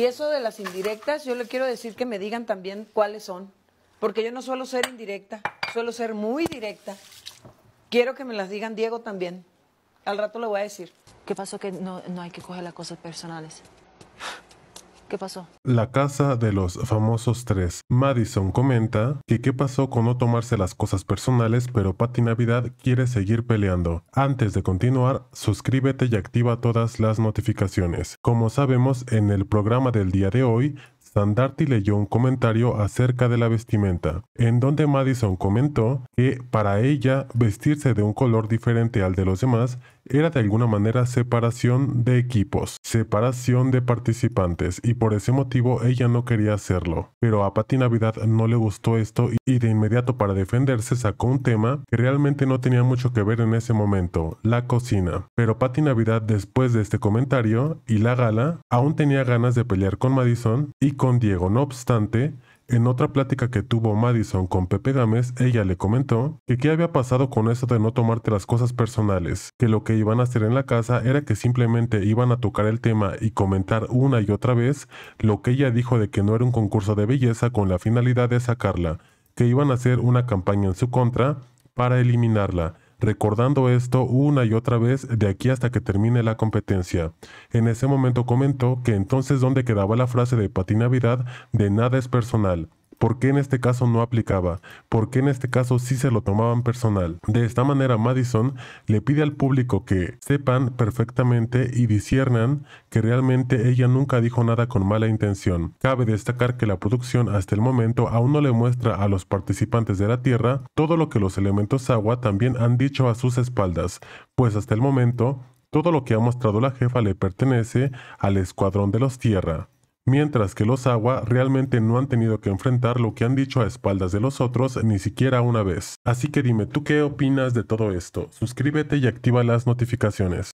Y eso de las indirectas, yo le quiero decir que me digan también cuáles son, porque yo no suelo ser indirecta, suelo ser muy directa. Quiero que me las digan Diego también. Al rato le voy a decir. ¿Qué pasó que no, no hay que coger las cosas personales? ¿Qué pasó? La casa de los famosos tres. Madison comenta que qué pasó con no tomarse las cosas personales, pero Patty Navidad quiere seguir peleando. Antes de continuar, suscríbete y activa todas las notificaciones. Como sabemos, en el programa del día de hoy, sandarty leyó un comentario acerca de la vestimenta, en donde Madison comentó que para ella vestirse de un color diferente al de los demás era de alguna manera separación de equipos, separación de participantes y por ese motivo ella no quería hacerlo. Pero a Patty Navidad no le gustó esto y de inmediato para defenderse sacó un tema que realmente no tenía mucho que ver en ese momento, la cocina. Pero Patty Navidad después de este comentario y la gala aún tenía ganas de pelear con Madison y con Diego. No obstante, en otra plática que tuvo Madison con Pepe Gámez, ella le comentó que qué había pasado con eso de no tomarte las cosas personales, que lo que iban a hacer en la casa era que simplemente iban a tocar el tema y comentar una y otra vez lo que ella dijo de que no era un concurso de belleza con la finalidad de sacarla, que iban a hacer una campaña en su contra para eliminarla recordando esto una y otra vez de aquí hasta que termine la competencia. En ese momento comentó que entonces dónde quedaba la frase de Pati Navidad de nada es personal. ¿Por qué en este caso no aplicaba? ¿Por qué en este caso sí se lo tomaban personal? De esta manera Madison le pide al público que sepan perfectamente y disiernan que realmente ella nunca dijo nada con mala intención. Cabe destacar que la producción hasta el momento aún no le muestra a los participantes de la Tierra todo lo que los elementos agua también han dicho a sus espaldas, pues hasta el momento todo lo que ha mostrado la jefa le pertenece al escuadrón de los Tierra mientras que los Agua realmente no han tenido que enfrentar lo que han dicho a espaldas de los otros ni siquiera una vez. Así que dime tú qué opinas de todo esto, suscríbete y activa las notificaciones.